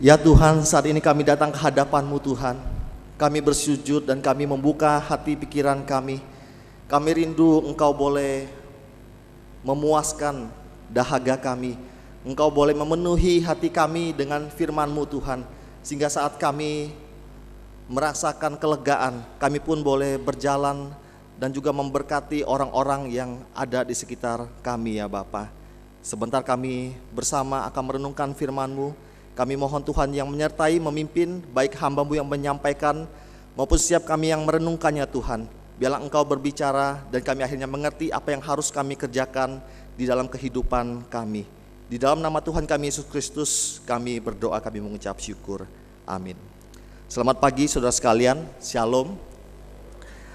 Ya Tuhan, saat ini kami datang ke hadapan-Mu Tuhan. Kami bersujud dan kami membuka hati pikiran kami. Kami rindu Engkau boleh memuaskan dahaga kami. Engkau boleh memenuhi hati kami dengan firman-Mu Tuhan. Sehingga saat kami merasakan kelegaan, kami pun boleh berjalan dan juga memberkati orang-orang yang ada di sekitar kami ya Bapa. Sebentar kami bersama akan merenungkan firman-Mu kami mohon Tuhan yang menyertai, memimpin, baik hambamu yang menyampaikan, maupun siap kami yang merenungkannya Tuhan. Biarlah engkau berbicara dan kami akhirnya mengerti apa yang harus kami kerjakan di dalam kehidupan kami. Di dalam nama Tuhan kami Yesus Kristus, kami berdoa, kami mengucap syukur. Amin. Selamat pagi saudara sekalian, Shalom.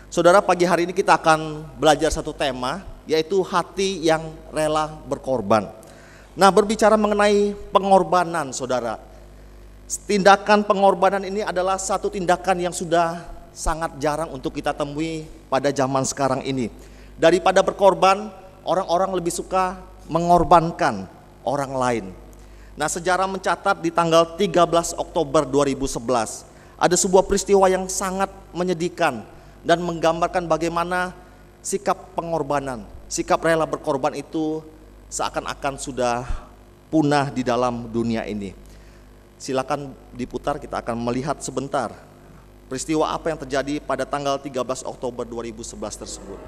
Saudara, pagi hari ini kita akan belajar satu tema, yaitu hati yang rela berkorban. Nah, berbicara mengenai pengorbanan, saudara, tindakan pengorbanan ini adalah satu tindakan yang sudah sangat jarang untuk kita temui pada zaman sekarang ini. Daripada berkorban, orang-orang lebih suka mengorbankan orang lain. Nah, sejarah mencatat di tanggal 13 Oktober 2011 ada sebuah peristiwa yang sangat menyedihkan dan menggambarkan bagaimana sikap pengorbanan, sikap rela berkorban itu seakan-akan sudah punah di dalam dunia ini. Silakan diputar, kita akan melihat sebentar peristiwa apa yang terjadi pada tanggal 13 Oktober 2011 tersebut.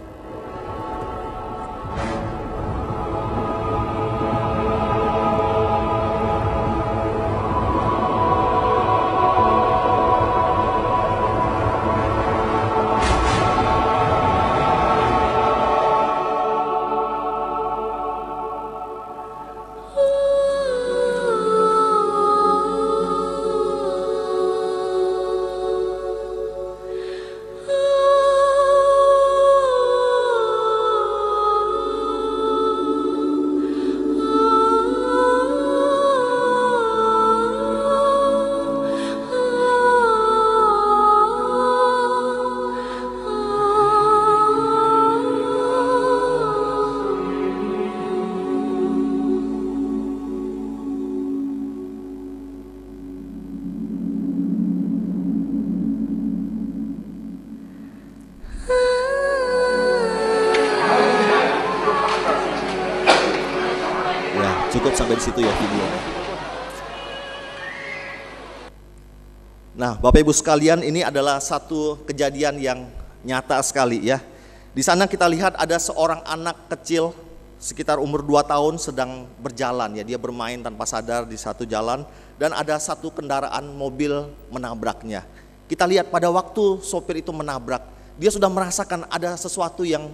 Bapak Ibu sekalian, ini adalah satu kejadian yang nyata sekali ya. Di sana kita lihat ada seorang anak kecil sekitar umur 2 tahun sedang berjalan ya, dia bermain tanpa sadar di satu jalan dan ada satu kendaraan mobil menabraknya. Kita lihat pada waktu sopir itu menabrak, dia sudah merasakan ada sesuatu yang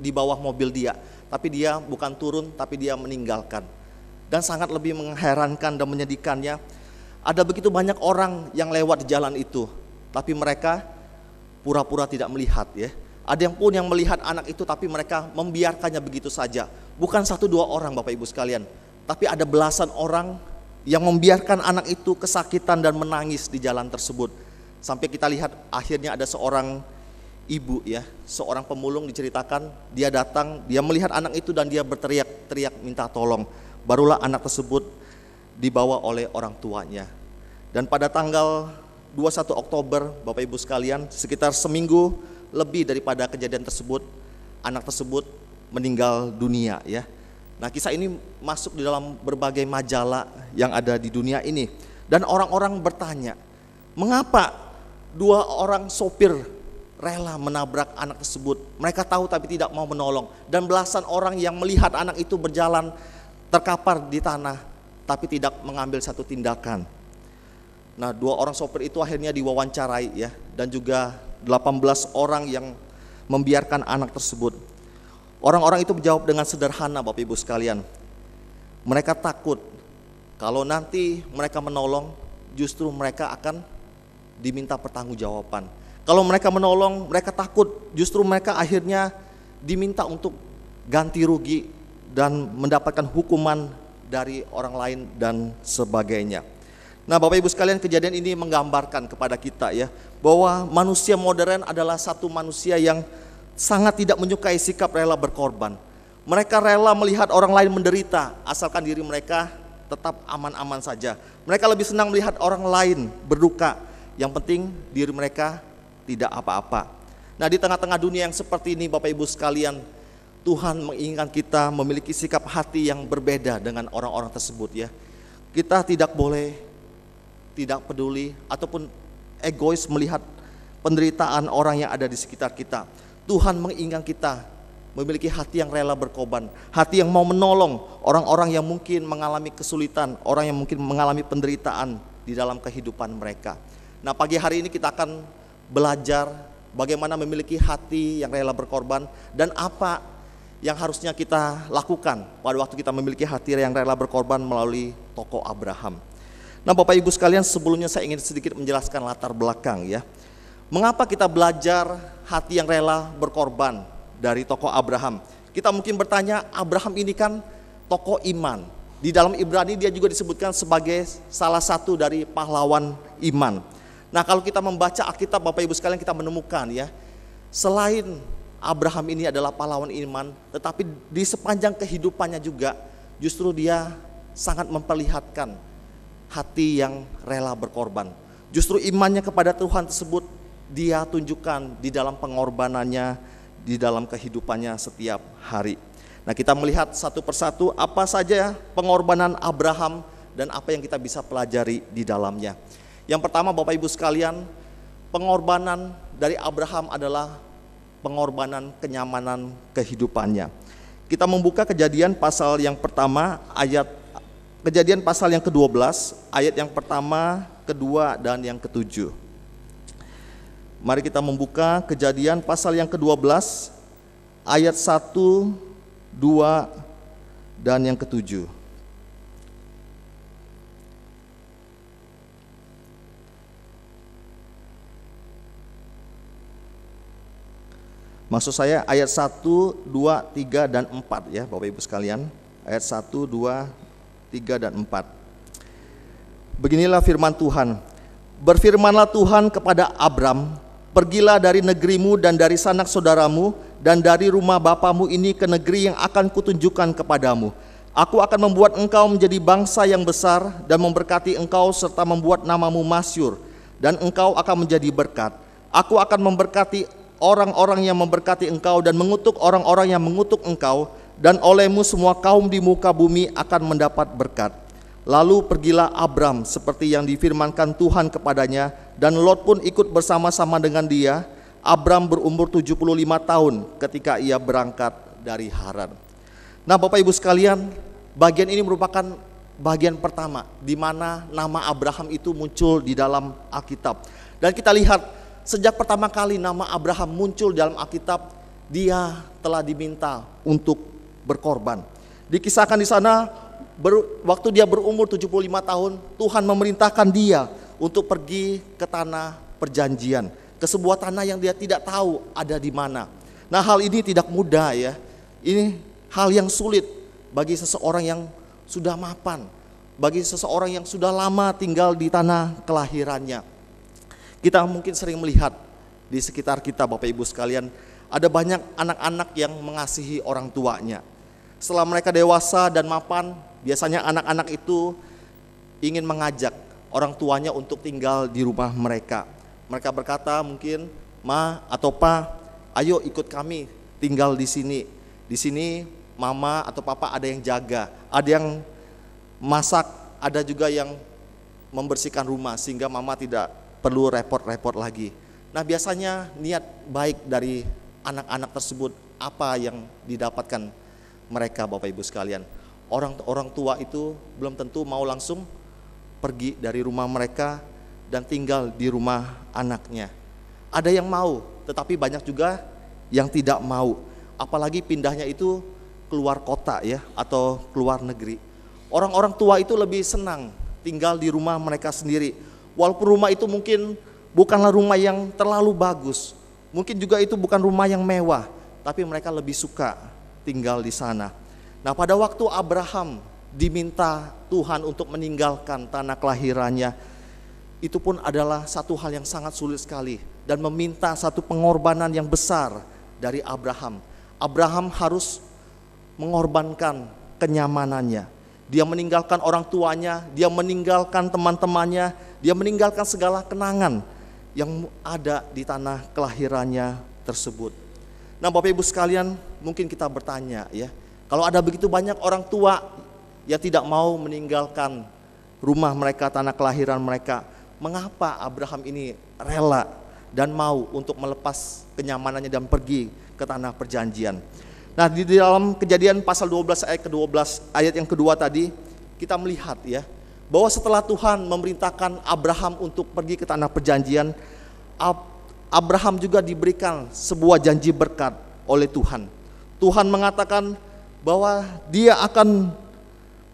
di bawah mobil dia, tapi dia bukan turun tapi dia meninggalkan. Dan sangat lebih mengherankan dan menyedihkannya ada begitu banyak orang yang lewat di jalan itu, tapi mereka pura-pura tidak melihat ya. Ada yang pun yang melihat anak itu tapi mereka membiarkannya begitu saja. Bukan satu dua orang Bapak Ibu sekalian, tapi ada belasan orang yang membiarkan anak itu kesakitan dan menangis di jalan tersebut. Sampai kita lihat akhirnya ada seorang ibu ya, seorang pemulung diceritakan dia datang, dia melihat anak itu dan dia berteriak-teriak minta tolong. Barulah anak tersebut dibawa oleh orang tuanya. Dan pada tanggal 21 Oktober, Bapak Ibu sekalian, sekitar seminggu lebih daripada kejadian tersebut, anak tersebut meninggal dunia ya. Nah, kisah ini masuk di dalam berbagai majalah yang ada di dunia ini dan orang-orang bertanya, "Mengapa dua orang sopir rela menabrak anak tersebut? Mereka tahu tapi tidak mau menolong dan belasan orang yang melihat anak itu berjalan terkapar di tanah tapi tidak mengambil satu tindakan. Nah, dua orang sopir itu akhirnya diwawancarai ya dan juga 18 orang yang membiarkan anak tersebut. Orang-orang itu menjawab dengan sederhana Bapak Ibu sekalian. Mereka takut kalau nanti mereka menolong justru mereka akan diminta pertanggungjawaban. Kalau mereka menolong, mereka takut justru mereka akhirnya diminta untuk ganti rugi dan mendapatkan hukuman dari orang lain dan sebagainya. Nah, Bapak Ibu sekalian, kejadian ini menggambarkan kepada kita ya bahwa manusia modern adalah satu manusia yang sangat tidak menyukai sikap rela berkorban. Mereka rela melihat orang lain menderita asalkan diri mereka tetap aman-aman saja. Mereka lebih senang melihat orang lain berduka. Yang penting diri mereka tidak apa-apa. Nah, di tengah-tengah dunia yang seperti ini Bapak Ibu sekalian, Tuhan menginginkan kita memiliki sikap hati yang berbeda dengan orang-orang tersebut ya. Kita tidak boleh tidak peduli ataupun egois melihat penderitaan orang yang ada di sekitar kita. Tuhan menginginkan kita memiliki hati yang rela berkorban, hati yang mau menolong orang-orang yang mungkin mengalami kesulitan, orang yang mungkin mengalami penderitaan di dalam kehidupan mereka. Nah, pagi hari ini kita akan belajar bagaimana memiliki hati yang rela berkorban dan apa yang harusnya kita lakukan pada waktu kita memiliki hati yang rela berkorban melalui toko Abraham. Nah Bapak Ibu sekalian sebelumnya saya ingin sedikit menjelaskan latar belakang ya. Mengapa kita belajar hati yang rela berkorban dari toko Abraham? Kita mungkin bertanya Abraham ini kan toko iman. Di dalam Ibrani dia juga disebutkan sebagai salah satu dari pahlawan iman. Nah kalau kita membaca Alkitab Bapak Ibu sekalian kita menemukan ya. Selain Abraham ini adalah pahlawan iman, tetapi di sepanjang kehidupannya juga justru dia sangat memperlihatkan hati yang rela berkorban. Justru imannya kepada Tuhan tersebut dia tunjukkan di dalam pengorbanannya, di dalam kehidupannya setiap hari. Nah, kita melihat satu persatu apa saja pengorbanan Abraham dan apa yang kita bisa pelajari di dalamnya. Yang pertama Bapak Ibu sekalian, pengorbanan dari Abraham adalah pengorbanan kenyamanan kehidupannya. Kita membuka kejadian pasal yang pertama ayat kejadian pasal yang ke-12 ayat yang pertama, kedua dan yang ketujuh. Mari kita membuka kejadian pasal yang ke-12 ayat 1, 2 dan yang ketujuh. Maksud saya ayat 1, 2, 3 dan 4 ya Bapak Ibu sekalian. Ayat 1, 2, 3 dan 4. Beginilah firman Tuhan. Berfirmanlah Tuhan kepada Abram, "Pergilah dari negerimu dan dari sanak saudaramu dan dari rumah bapamu ini ke negeri yang akan kutunjukkan kepadamu." Aku akan membuat engkau menjadi bangsa yang besar dan memberkati engkau serta membuat namamu masyur dan engkau akan menjadi berkat. Aku akan memberkati orang-orang yang memberkati engkau dan mengutuk orang-orang yang mengutuk engkau dan olehmu semua kaum di muka bumi akan mendapat berkat. Lalu pergilah Abram seperti yang difirmankan Tuhan kepadanya dan Lot pun ikut bersama-sama dengan dia. Abram berumur 75 tahun ketika ia berangkat dari Haran. Nah, Bapak Ibu sekalian, bagian ini merupakan bagian pertama di mana nama Abraham itu muncul di dalam Alkitab. Dan kita lihat Sejak pertama kali nama Abraham muncul dalam Alkitab, dia telah diminta untuk berkorban. Dikisahkan di sana ber, waktu dia berumur 75 tahun, Tuhan memerintahkan dia untuk pergi ke tanah perjanjian, ke sebuah tanah yang dia tidak tahu ada di mana. Nah, hal ini tidak mudah ya. Ini hal yang sulit bagi seseorang yang sudah mapan, bagi seseorang yang sudah lama tinggal di tanah kelahirannya. Kita mungkin sering melihat di sekitar kita Bapak Ibu sekalian, ada banyak anak-anak yang mengasihi orang tuanya. Setelah mereka dewasa dan mapan, biasanya anak-anak itu ingin mengajak orang tuanya untuk tinggal di rumah mereka. Mereka berkata mungkin, "Ma atau Pa, ayo ikut kami tinggal di sini. Di sini mama atau papa ada yang jaga, ada yang masak, ada juga yang membersihkan rumah sehingga mama tidak perlu repot-repot lagi. Nah, biasanya niat baik dari anak-anak tersebut apa yang didapatkan mereka Bapak Ibu sekalian? Orang-orang tua itu belum tentu mau langsung pergi dari rumah mereka dan tinggal di rumah anaknya. Ada yang mau, tetapi banyak juga yang tidak mau. Apalagi pindahnya itu keluar kota ya atau keluar negeri. Orang-orang tua itu lebih senang tinggal di rumah mereka sendiri Walaupun rumah itu mungkin bukanlah rumah yang terlalu bagus, mungkin juga itu bukan rumah yang mewah, tapi mereka lebih suka tinggal di sana. Nah, pada waktu Abraham diminta Tuhan untuk meninggalkan tanah kelahirannya, itu pun adalah satu hal yang sangat sulit sekali dan meminta satu pengorbanan yang besar dari Abraham. Abraham harus mengorbankan kenyamanannya, dia meninggalkan orang tuanya, dia meninggalkan teman-temannya, dia meninggalkan segala kenangan yang ada di tanah kelahirannya tersebut. Nah, Bapak Ibu sekalian, mungkin kita bertanya ya, kalau ada begitu banyak orang tua yang tidak mau meninggalkan rumah mereka, tanah kelahiran mereka, mengapa Abraham ini rela dan mau untuk melepas kenyamanannya dan pergi ke tanah perjanjian? Nah, di dalam Kejadian pasal 12 ayat ke-12 ayat yang kedua tadi kita melihat ya bahwa setelah Tuhan memerintahkan Abraham untuk pergi ke tanah perjanjian Abraham juga diberikan sebuah janji berkat oleh Tuhan. Tuhan mengatakan bahwa dia akan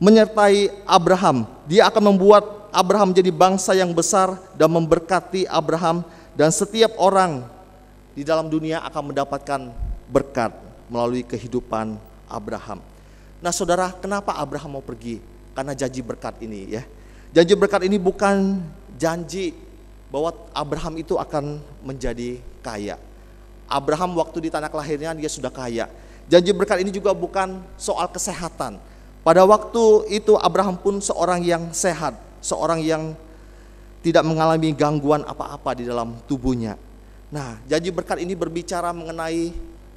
menyertai Abraham. Dia akan membuat Abraham jadi bangsa yang besar dan memberkati Abraham dan setiap orang di dalam dunia akan mendapatkan berkat melalui kehidupan Abraham. Nah, Saudara, kenapa Abraham mau pergi? Karena janji berkat ini ya. Janji berkat ini bukan janji bahwa Abraham itu akan menjadi kaya. Abraham waktu di tanah kelahirannya dia sudah kaya. Janji berkat ini juga bukan soal kesehatan. Pada waktu itu Abraham pun seorang yang sehat, seorang yang tidak mengalami gangguan apa-apa di dalam tubuhnya. Nah, janji berkat ini berbicara mengenai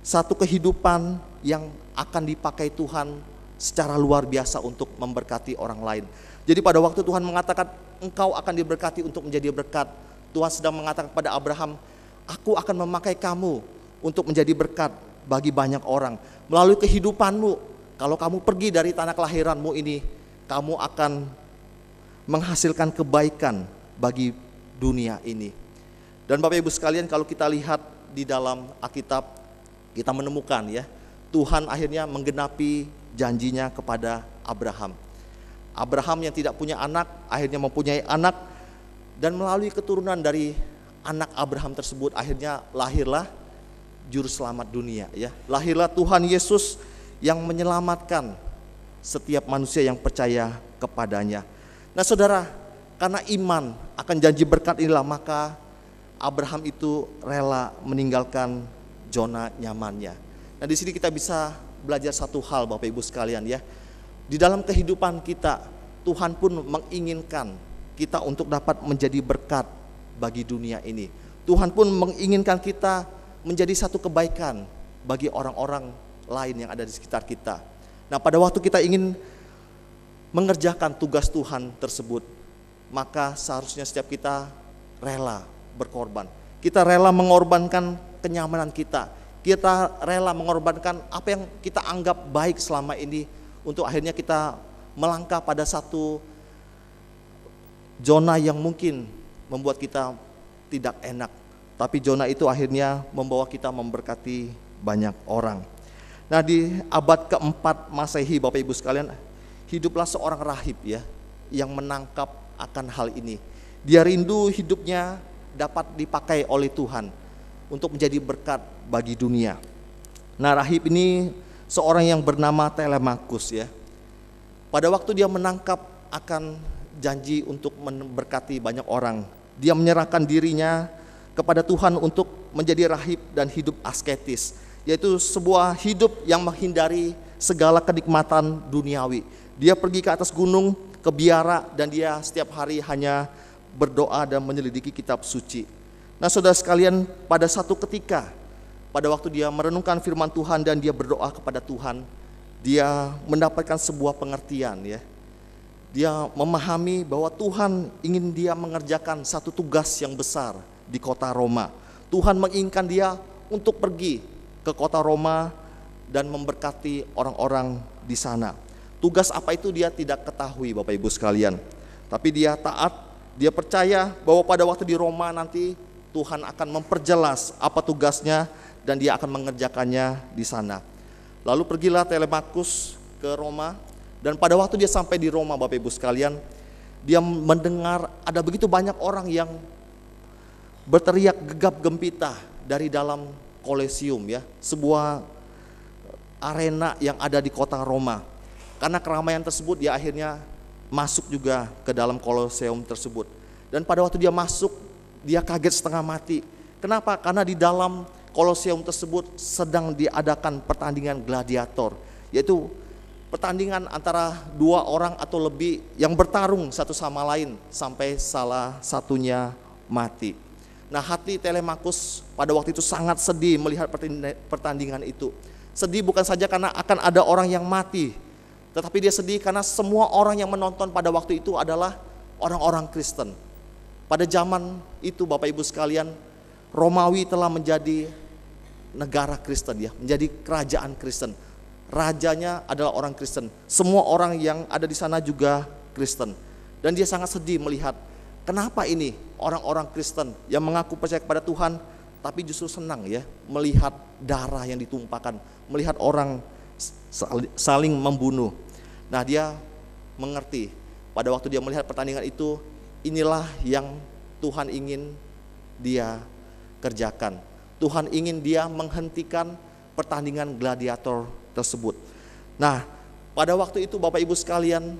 satu kehidupan yang akan dipakai Tuhan secara luar biasa untuk memberkati orang lain. Jadi pada waktu Tuhan mengatakan engkau akan diberkati untuk menjadi berkat, Tuhan sedang mengatakan kepada Abraham, aku akan memakai kamu untuk menjadi berkat bagi banyak orang. Melalui kehidupanmu, kalau kamu pergi dari tanah kelahiranmu ini, kamu akan menghasilkan kebaikan bagi dunia ini. Dan Bapak Ibu sekalian kalau kita lihat di dalam Alkitab kita menemukan ya, Tuhan akhirnya menggenapi janjinya kepada Abraham. Abraham yang tidak punya anak akhirnya mempunyai anak dan melalui keturunan dari anak Abraham tersebut akhirnya lahirlah juru selamat dunia ya. Lahirlah Tuhan Yesus yang menyelamatkan setiap manusia yang percaya kepadanya. Nah, Saudara, karena iman akan janji berkat inilah maka Abraham itu rela meninggalkan zona nyamannya. Nah, di sini kita bisa belajar satu hal Bapak Ibu sekalian ya. Di dalam kehidupan kita, Tuhan pun menginginkan kita untuk dapat menjadi berkat bagi dunia ini. Tuhan pun menginginkan kita menjadi satu kebaikan bagi orang-orang lain yang ada di sekitar kita. Nah, pada waktu kita ingin mengerjakan tugas Tuhan tersebut, maka seharusnya setiap kita rela berkorban. Kita rela mengorbankan kenyamanan kita. Kita rela mengorbankan apa yang kita anggap baik selama ini untuk akhirnya kita melangkah pada satu zona yang mungkin membuat kita tidak enak. Tapi zona itu akhirnya membawa kita memberkati banyak orang. Nah di abad keempat Masehi Bapak Ibu sekalian hiduplah seorang rahib ya yang menangkap akan hal ini. Dia rindu hidupnya dapat dipakai oleh Tuhan untuk menjadi berkat bagi dunia. Nah, rahib ini seorang yang bernama Telemakus ya. Pada waktu dia menangkap akan janji untuk memberkati banyak orang, dia menyerahkan dirinya kepada Tuhan untuk menjadi rahib dan hidup asketis, yaitu sebuah hidup yang menghindari segala kenikmatan duniawi. Dia pergi ke atas gunung, ke biara dan dia setiap hari hanya berdoa dan menyelidiki kitab suci Nah, saudara sekalian, pada satu ketika, pada waktu dia merenungkan firman Tuhan dan dia berdoa kepada Tuhan, dia mendapatkan sebuah pengertian ya. Dia memahami bahwa Tuhan ingin dia mengerjakan satu tugas yang besar di kota Roma. Tuhan menginginkan dia untuk pergi ke kota Roma dan memberkati orang-orang di sana. Tugas apa itu dia tidak ketahui Bapak Ibu sekalian. Tapi dia taat, dia percaya bahwa pada waktu di Roma nanti Tuhan akan memperjelas apa tugasnya dan dia akan mengerjakannya di sana. Lalu pergilah Telemakus ke Roma dan pada waktu dia sampai di Roma Bapak Ibu sekalian, dia mendengar ada begitu banyak orang yang berteriak gegap gempita dari dalam kolesium ya, sebuah arena yang ada di kota Roma. Karena keramaian tersebut dia akhirnya masuk juga ke dalam koloseum tersebut. Dan pada waktu dia masuk dia kaget setengah mati. Kenapa? Karena di dalam Koloseum tersebut sedang diadakan pertandingan gladiator, yaitu pertandingan antara dua orang atau lebih yang bertarung satu sama lain sampai salah satunya mati. Nah, hati Telemakus pada waktu itu sangat sedih melihat pertandingan itu. Sedih bukan saja karena akan ada orang yang mati, tetapi dia sedih karena semua orang yang menonton pada waktu itu adalah orang-orang Kristen. Pada zaman itu Bapak Ibu sekalian, Romawi telah menjadi negara Kristen ya, menjadi kerajaan Kristen. Rajanya adalah orang Kristen. Semua orang yang ada di sana juga Kristen. Dan dia sangat sedih melihat kenapa ini orang-orang Kristen yang mengaku percaya kepada Tuhan tapi justru senang ya melihat darah yang ditumpahkan, melihat orang saling membunuh. Nah, dia mengerti pada waktu dia melihat pertandingan itu Inilah yang Tuhan ingin dia kerjakan. Tuhan ingin dia menghentikan pertandingan gladiator tersebut. Nah, pada waktu itu Bapak Ibu sekalian,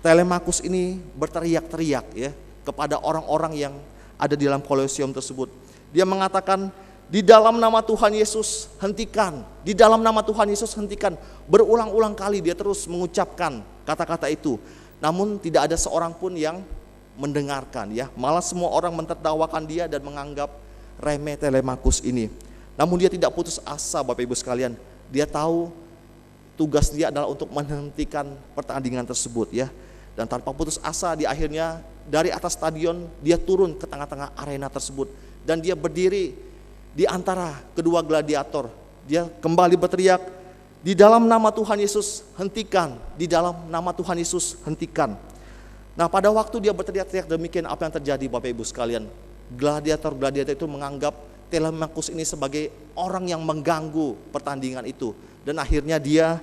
Telemakus ini berteriak-teriak ya kepada orang-orang yang ada di dalam Kolosium tersebut. Dia mengatakan, di dalam nama Tuhan Yesus hentikan, di dalam nama Tuhan Yesus hentikan. Berulang-ulang kali dia terus mengucapkan kata-kata itu. Namun tidak ada seorang pun yang mendengarkan ya. Malah semua orang mentertawakan dia dan menganggap remeh Telemakus ini. Namun dia tidak putus asa Bapak Ibu sekalian. Dia tahu tugas dia adalah untuk menghentikan pertandingan tersebut ya. Dan tanpa putus asa di akhirnya dari atas stadion dia turun ke tengah-tengah arena tersebut dan dia berdiri di antara kedua gladiator. Dia kembali berteriak, "Di dalam nama Tuhan Yesus, hentikan! Di dalam nama Tuhan Yesus, hentikan!" Nah pada waktu dia berteriak-teriak demikian apa yang terjadi Bapak Ibu sekalian? Gladiator-gladiator itu menganggap Telemachus ini sebagai orang yang mengganggu pertandingan itu dan akhirnya dia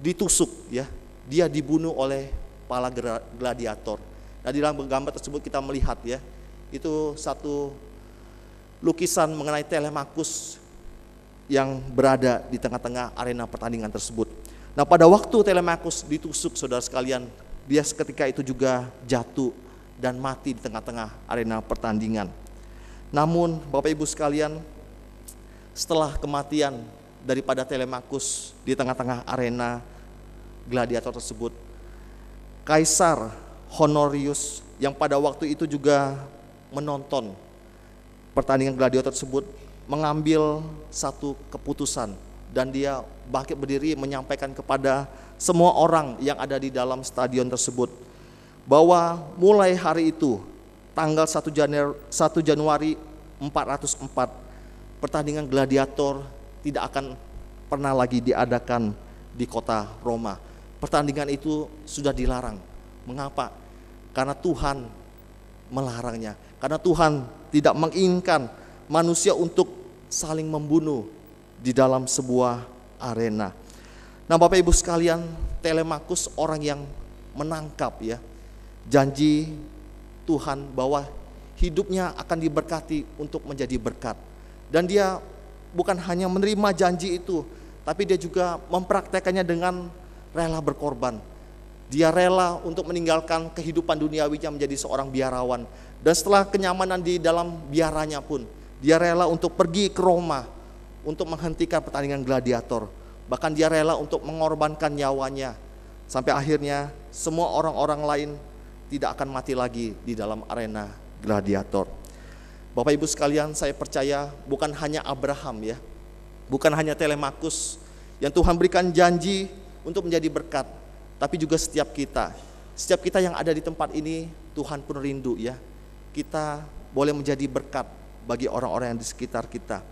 ditusuk ya. Dia dibunuh oleh pala gladiator. Nah di dalam gambar tersebut kita melihat ya itu satu lukisan mengenai Telemachus yang berada di tengah-tengah arena pertandingan tersebut. Nah pada waktu Telemachus ditusuk saudara sekalian dia seketika itu juga jatuh dan mati di tengah-tengah arena pertandingan. Namun Bapak Ibu sekalian, setelah kematian daripada Telemakus di tengah-tengah arena gladiator tersebut, Kaisar Honorius yang pada waktu itu juga menonton pertandingan gladiator tersebut mengambil satu keputusan dan dia bangkit berdiri menyampaikan kepada semua orang yang ada di dalam stadion tersebut bahwa mulai hari itu tanggal 1 Januari, 1 Januari 404 pertandingan gladiator tidak akan pernah lagi diadakan di kota Roma. Pertandingan itu sudah dilarang. Mengapa? Karena Tuhan melarangnya. Karena Tuhan tidak menginginkan manusia untuk saling membunuh, di dalam sebuah arena. Nah, Bapak Ibu sekalian, Telemakus orang yang menangkap ya janji Tuhan bahwa hidupnya akan diberkati untuk menjadi berkat. Dan dia bukan hanya menerima janji itu, tapi dia juga mempraktekannya dengan rela berkorban. Dia rela untuk meninggalkan kehidupan duniawinya menjadi seorang biarawan. Dan setelah kenyamanan di dalam biaranya pun, dia rela untuk pergi ke Roma untuk menghentikan pertandingan gladiator. Bahkan dia rela untuk mengorbankan nyawanya sampai akhirnya semua orang-orang lain tidak akan mati lagi di dalam arena gladiator. Bapak Ibu sekalian, saya percaya bukan hanya Abraham ya, bukan hanya Telemakus yang Tuhan berikan janji untuk menjadi berkat, tapi juga setiap kita. Setiap kita yang ada di tempat ini, Tuhan pun rindu ya. Kita boleh menjadi berkat bagi orang-orang yang di sekitar kita.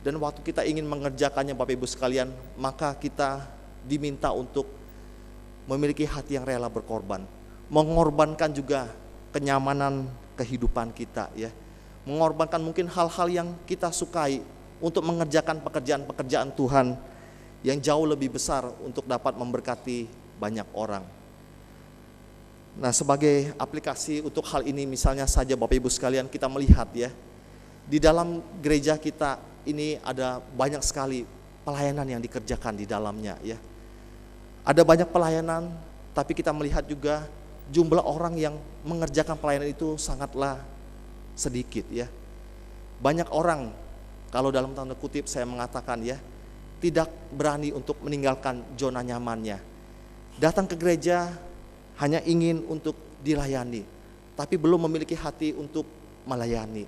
Dan waktu kita ingin mengerjakannya Bapak Ibu sekalian, maka kita diminta untuk memiliki hati yang rela berkorban, mengorbankan juga kenyamanan kehidupan kita ya. Mengorbankan mungkin hal-hal yang kita sukai untuk mengerjakan pekerjaan-pekerjaan Tuhan yang jauh lebih besar untuk dapat memberkati banyak orang. Nah, sebagai aplikasi untuk hal ini misalnya saja Bapak Ibu sekalian kita melihat ya. Di dalam gereja kita ini ada banyak sekali pelayanan yang dikerjakan di dalamnya ya. Ada banyak pelayanan, tapi kita melihat juga jumlah orang yang mengerjakan pelayanan itu sangatlah sedikit ya. Banyak orang kalau dalam tanda kutip saya mengatakan ya, tidak berani untuk meninggalkan zona nyamannya. Datang ke gereja hanya ingin untuk dilayani, tapi belum memiliki hati untuk melayani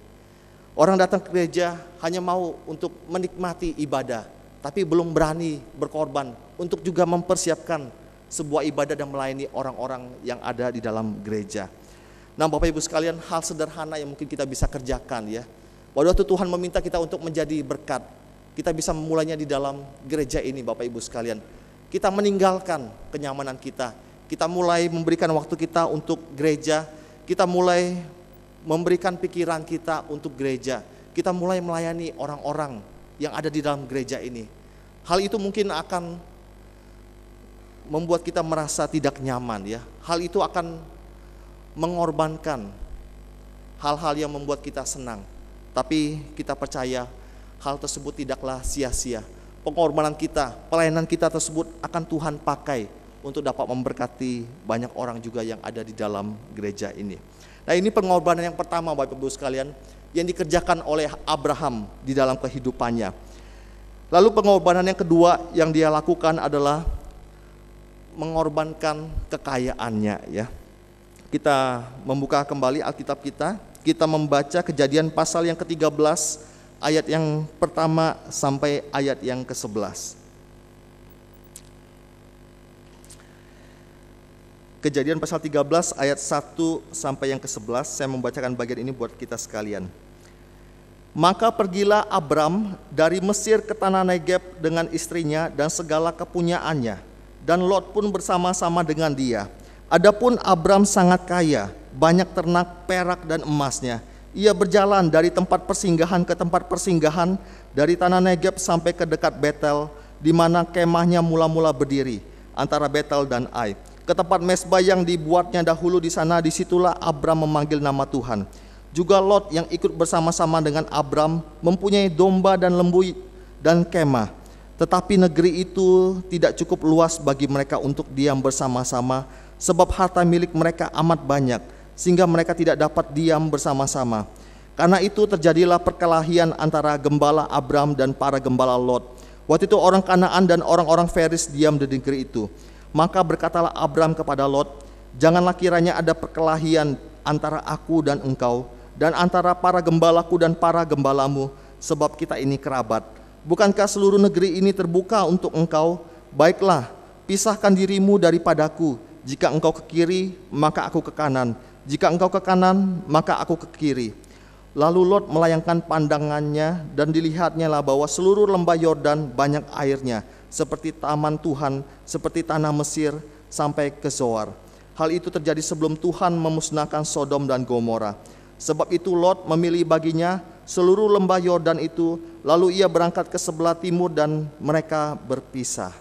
Orang datang ke gereja hanya mau untuk menikmati ibadah, tapi belum berani berkorban untuk juga mempersiapkan sebuah ibadah dan melayani orang-orang yang ada di dalam gereja. Nah, Bapak Ibu sekalian, hal sederhana yang mungkin kita bisa kerjakan ya. Pada waktu Tuhan meminta kita untuk menjadi berkat, kita bisa memulainya di dalam gereja ini, Bapak Ibu sekalian. Kita meninggalkan kenyamanan kita, kita mulai memberikan waktu kita untuk gereja, kita mulai memberikan pikiran kita untuk gereja. Kita mulai melayani orang-orang yang ada di dalam gereja ini. Hal itu mungkin akan membuat kita merasa tidak nyaman ya. Hal itu akan mengorbankan hal-hal yang membuat kita senang. Tapi kita percaya hal tersebut tidaklah sia-sia. Pengorbanan kita, pelayanan kita tersebut akan Tuhan pakai untuk dapat memberkati banyak orang juga yang ada di dalam gereja ini. Nah ini pengorbanan yang pertama Bapak Ibu sekalian yang dikerjakan oleh Abraham di dalam kehidupannya. Lalu pengorbanan yang kedua yang dia lakukan adalah mengorbankan kekayaannya ya. Kita membuka kembali Alkitab kita, kita membaca kejadian pasal yang ke-13 ayat yang pertama sampai ayat yang ke-11. Kejadian pasal 13 ayat 1 sampai yang ke-11 saya membacakan bagian ini buat kita sekalian. Maka pergilah Abram dari Mesir ke tanah Negeb dengan istrinya dan segala kepunyaannya dan Lot pun bersama-sama dengan dia. Adapun Abram sangat kaya, banyak ternak perak dan emasnya. Ia berjalan dari tempat persinggahan ke tempat persinggahan, dari tanah Negeb sampai ke dekat Betel, di mana kemahnya mula-mula berdiri antara Betel dan Ai ke tempat mesbah yang dibuatnya dahulu di sana, disitulah Abram memanggil nama Tuhan. Juga Lot yang ikut bersama-sama dengan Abram mempunyai domba dan lembu dan kemah. Tetapi negeri itu tidak cukup luas bagi mereka untuk diam bersama-sama sebab harta milik mereka amat banyak sehingga mereka tidak dapat diam bersama-sama. Karena itu terjadilah perkelahian antara gembala Abram dan para gembala Lot. Waktu itu orang Kanaan dan orang-orang Feris diam di negeri itu. Maka berkatalah Abram kepada Lot, "Janganlah kiranya ada perkelahian antara aku dan engkau, dan antara para gembalaku dan para gembalamu, sebab kita ini kerabat. Bukankah seluruh negeri ini terbuka untuk engkau? Baiklah, pisahkan dirimu daripadaku. Jika engkau ke kiri, maka aku ke kanan. Jika engkau ke kanan, maka aku ke kiri." Lalu Lot melayangkan pandangannya dan dilihatnya lah bahwa seluruh lembah Yordan banyak airnya, seperti taman Tuhan, seperti tanah Mesir, sampai ke Zoar. Hal itu terjadi sebelum Tuhan memusnahkan Sodom dan Gomora. Sebab itu Lot memilih baginya seluruh lembah Yordan itu, lalu ia berangkat ke sebelah timur dan mereka berpisah.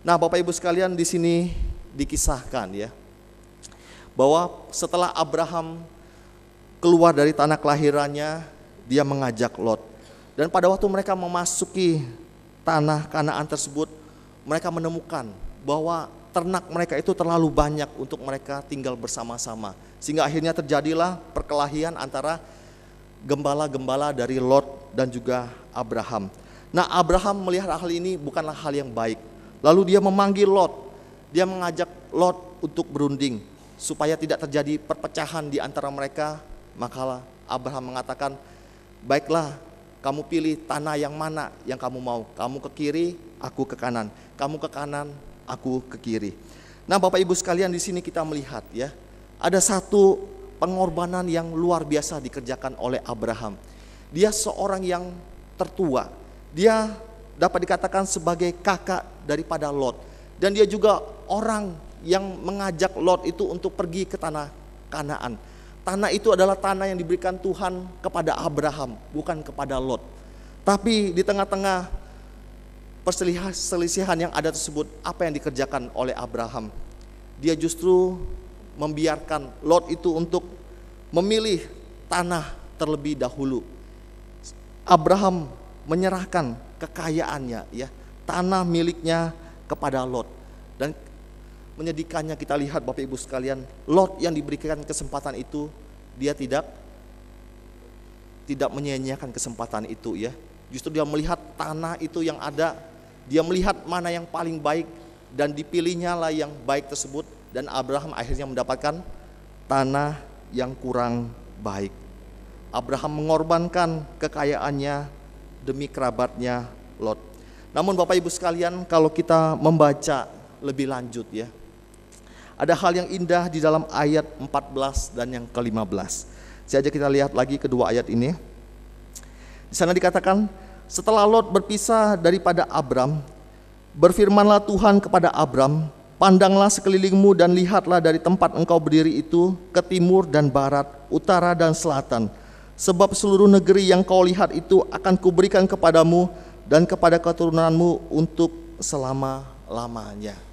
Nah, Bapak Ibu sekalian di sini dikisahkan ya bahwa setelah Abraham keluar dari tanah kelahirannya, dia mengajak Lot. Dan pada waktu mereka memasuki tanah Kanaan tersebut, mereka menemukan bahwa ternak mereka itu terlalu banyak untuk mereka tinggal bersama-sama. Sehingga akhirnya terjadilah perkelahian antara gembala-gembala dari Lot dan juga Abraham. Nah, Abraham melihat hal ini bukanlah hal yang baik. Lalu dia memanggil Lot. Dia mengajak Lot untuk berunding supaya tidak terjadi perpecahan di antara mereka Makalah Abraham mengatakan, baiklah kamu pilih tanah yang mana yang kamu mau. Kamu ke kiri, aku ke kanan. Kamu ke kanan, aku ke kiri. Nah, Bapak Ibu sekalian di sini kita melihat ya, ada satu pengorbanan yang luar biasa dikerjakan oleh Abraham. Dia seorang yang tertua. Dia dapat dikatakan sebagai kakak daripada Lot. Dan dia juga orang yang mengajak Lot itu untuk pergi ke tanah Kanaan. Tanah itu adalah tanah yang diberikan Tuhan kepada Abraham, bukan kepada Lot. Tapi di tengah-tengah perselisihan yang ada tersebut, apa yang dikerjakan oleh Abraham? Dia justru membiarkan Lot itu untuk memilih tanah terlebih dahulu. Abraham menyerahkan kekayaannya ya, tanah miliknya kepada Lot. Dan menyedihkannya kita lihat Bapak Ibu sekalian, Lot yang diberikan kesempatan itu dia tidak tidak menyia-nyiakan kesempatan itu ya. Justru dia melihat tanah itu yang ada, dia melihat mana yang paling baik dan dipilihnya lah yang baik tersebut dan Abraham akhirnya mendapatkan tanah yang kurang baik. Abraham mengorbankan kekayaannya demi kerabatnya Lot. Namun Bapak Ibu sekalian, kalau kita membaca lebih lanjut ya, ada hal yang indah di dalam ayat 14 dan yang ke-15. Saya ajak kita lihat lagi kedua ayat ini. Di sana dikatakan, setelah Lot berpisah daripada Abram, berfirmanlah Tuhan kepada Abram, pandanglah sekelilingmu dan lihatlah dari tempat engkau berdiri itu ke timur dan barat, utara dan selatan. Sebab seluruh negeri yang kau lihat itu akan kuberikan kepadamu dan kepada keturunanmu untuk selama-lamanya.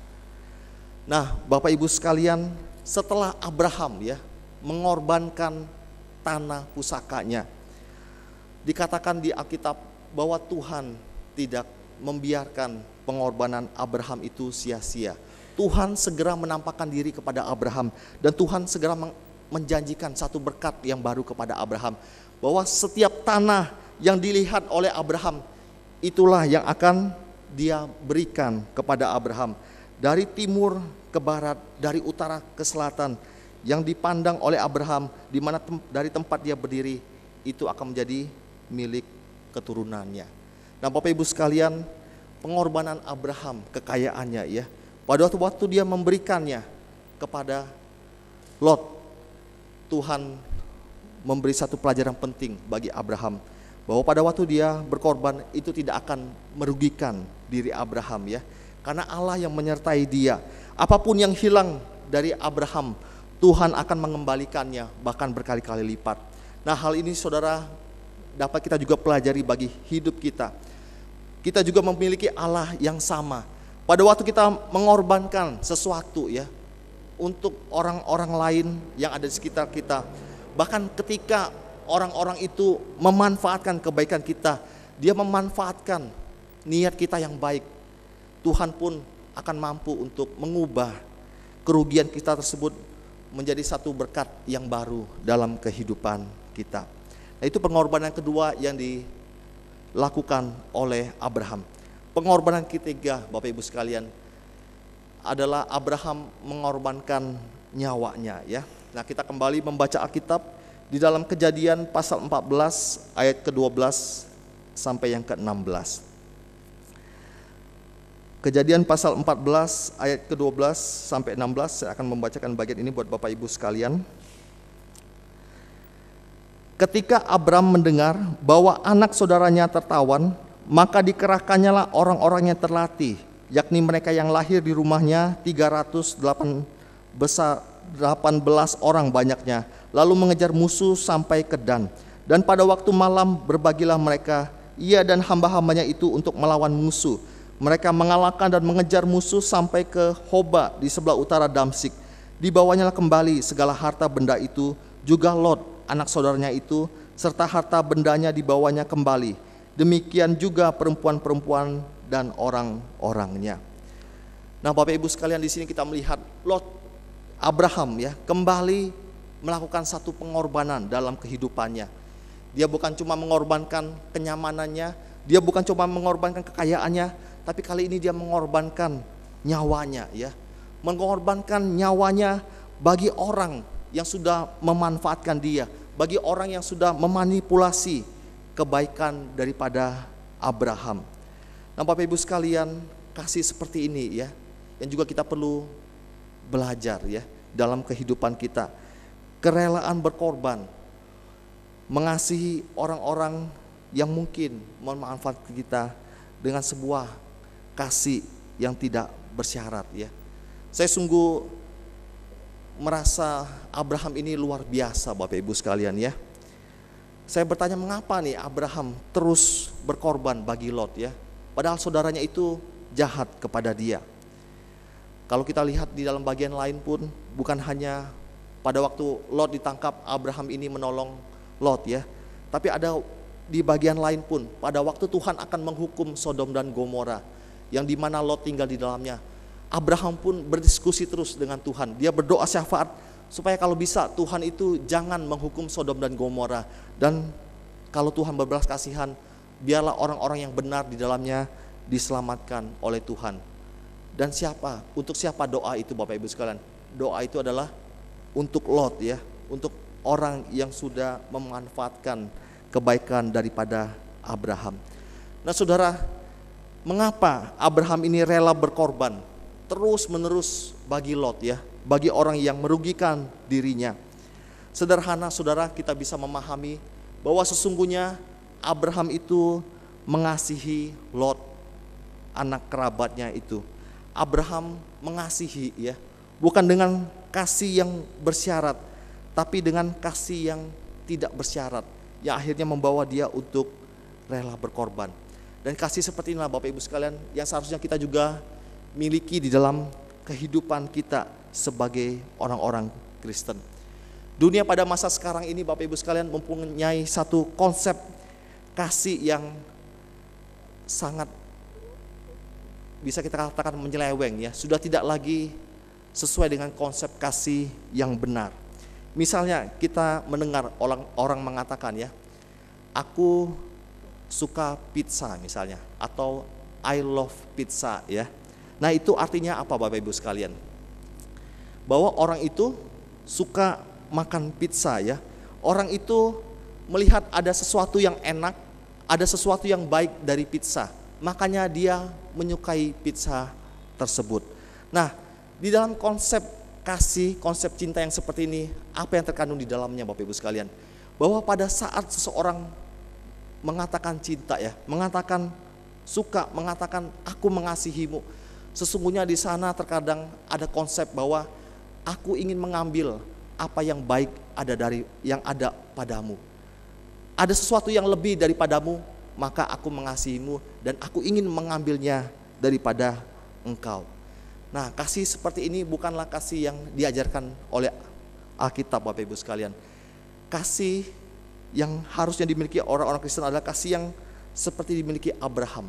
Nah, Bapak Ibu sekalian, setelah Abraham ya mengorbankan tanah pusakanya, dikatakan di Alkitab bahwa Tuhan tidak membiarkan pengorbanan Abraham itu sia-sia. Tuhan segera menampakkan diri kepada Abraham dan Tuhan segera menjanjikan satu berkat yang baru kepada Abraham bahwa setiap tanah yang dilihat oleh Abraham itulah yang akan dia berikan kepada Abraham dari timur ke barat, dari utara ke selatan yang dipandang oleh Abraham di mana tem dari tempat dia berdiri itu akan menjadi milik keturunannya. Nah, Bapak Ibu sekalian, pengorbanan Abraham, kekayaannya ya. Pada waktu-waktu dia memberikannya kepada Lot, Tuhan memberi satu pelajaran penting bagi Abraham bahwa pada waktu dia berkorban itu tidak akan merugikan diri Abraham ya karena Allah yang menyertai dia. Apapun yang hilang dari Abraham, Tuhan akan mengembalikannya bahkan berkali-kali lipat. Nah, hal ini Saudara dapat kita juga pelajari bagi hidup kita. Kita juga memiliki Allah yang sama. Pada waktu kita mengorbankan sesuatu ya untuk orang-orang lain yang ada di sekitar kita, bahkan ketika orang-orang itu memanfaatkan kebaikan kita, dia memanfaatkan niat kita yang baik Tuhan pun akan mampu untuk mengubah kerugian kita tersebut menjadi satu berkat yang baru dalam kehidupan kita. Nah, itu pengorbanan kedua yang dilakukan oleh Abraham. Pengorbanan ketiga, Bapak Ibu sekalian, adalah Abraham mengorbankan nyawanya ya. Nah, kita kembali membaca Alkitab di dalam Kejadian pasal 14 ayat ke-12 sampai yang ke-16. Kejadian pasal 14 ayat ke-12 sampai 16 saya akan membacakan bagian ini buat Bapak Ibu sekalian. Ketika Abram mendengar bahwa anak saudaranya tertawan, maka lah orang-orang yang terlatih, yakni mereka yang lahir di rumahnya 308 besar 18 orang banyaknya, lalu mengejar musuh sampai ke Dan. Dan pada waktu malam berbagilah mereka, ia dan hamba-hambanya itu untuk melawan musuh mereka mengalahkan dan mengejar musuh sampai ke Hoba di sebelah utara Damsik. Dibawanya kembali segala harta benda itu, juga Lot, anak saudaranya itu, serta harta bendanya dibawanya kembali. Demikian juga perempuan-perempuan dan orang-orangnya. Nah, Bapak Ibu sekalian di sini kita melihat Lot Abraham ya kembali melakukan satu pengorbanan dalam kehidupannya. Dia bukan cuma mengorbankan kenyamanannya, dia bukan cuma mengorbankan kekayaannya, tapi kali ini dia mengorbankan nyawanya ya. Mengorbankan nyawanya bagi orang yang sudah memanfaatkan dia, bagi orang yang sudah memanipulasi kebaikan daripada Abraham. Nah, Bapak Ibu sekalian, kasih seperti ini ya, yang juga kita perlu belajar ya dalam kehidupan kita. Kerelaan berkorban, mengasihi orang-orang yang mungkin memanfaatkan kita dengan sebuah kasih yang tidak bersyarat ya. Saya sungguh merasa Abraham ini luar biasa Bapak Ibu sekalian ya. Saya bertanya mengapa nih Abraham terus berkorban bagi Lot ya. Padahal saudaranya itu jahat kepada dia. Kalau kita lihat di dalam bagian lain pun bukan hanya pada waktu Lot ditangkap Abraham ini menolong Lot ya. Tapi ada di bagian lain pun pada waktu Tuhan akan menghukum Sodom dan Gomora yang dimana Lot tinggal di dalamnya. Abraham pun berdiskusi terus dengan Tuhan. Dia berdoa syafaat supaya kalau bisa Tuhan itu jangan menghukum Sodom dan Gomora dan kalau Tuhan berbelas kasihan biarlah orang-orang yang benar di dalamnya diselamatkan oleh Tuhan. Dan siapa? Untuk siapa doa itu Bapak Ibu sekalian? Doa itu adalah untuk Lot ya, untuk orang yang sudah memanfaatkan kebaikan daripada Abraham. Nah, Saudara, mengapa Abraham ini rela berkorban terus-menerus bagi Lot ya, bagi orang yang merugikan dirinya. Sederhana saudara kita bisa memahami bahwa sesungguhnya Abraham itu mengasihi Lot anak kerabatnya itu. Abraham mengasihi ya, bukan dengan kasih yang bersyarat, tapi dengan kasih yang tidak bersyarat yang akhirnya membawa dia untuk rela berkorban. Dan kasih seperti inilah Bapak Ibu sekalian yang seharusnya kita juga miliki di dalam kehidupan kita sebagai orang-orang Kristen. Dunia pada masa sekarang ini Bapak Ibu sekalian mempunyai satu konsep kasih yang sangat bisa kita katakan menyeleweng ya, sudah tidak lagi sesuai dengan konsep kasih yang benar. Misalnya kita mendengar orang orang mengatakan ya, aku suka pizza misalnya atau I love pizza ya. Nah, itu artinya apa Bapak Ibu sekalian? Bahwa orang itu suka makan pizza ya. Orang itu melihat ada sesuatu yang enak, ada sesuatu yang baik dari pizza. Makanya dia menyukai pizza tersebut. Nah, di dalam konsep kasih, konsep cinta yang seperti ini, apa yang terkandung di dalamnya Bapak Ibu sekalian? Bahwa pada saat seseorang mengatakan cinta ya, mengatakan suka, mengatakan aku mengasihimu. Sesungguhnya di sana terkadang ada konsep bahwa aku ingin mengambil apa yang baik ada dari yang ada padamu. Ada sesuatu yang lebih daripadamu, maka aku mengasihimu dan aku ingin mengambilnya daripada engkau. Nah, kasih seperti ini bukanlah kasih yang diajarkan oleh Alkitab Bapak Ibu sekalian. Kasih yang harusnya dimiliki orang-orang Kristen adalah kasih yang seperti dimiliki Abraham.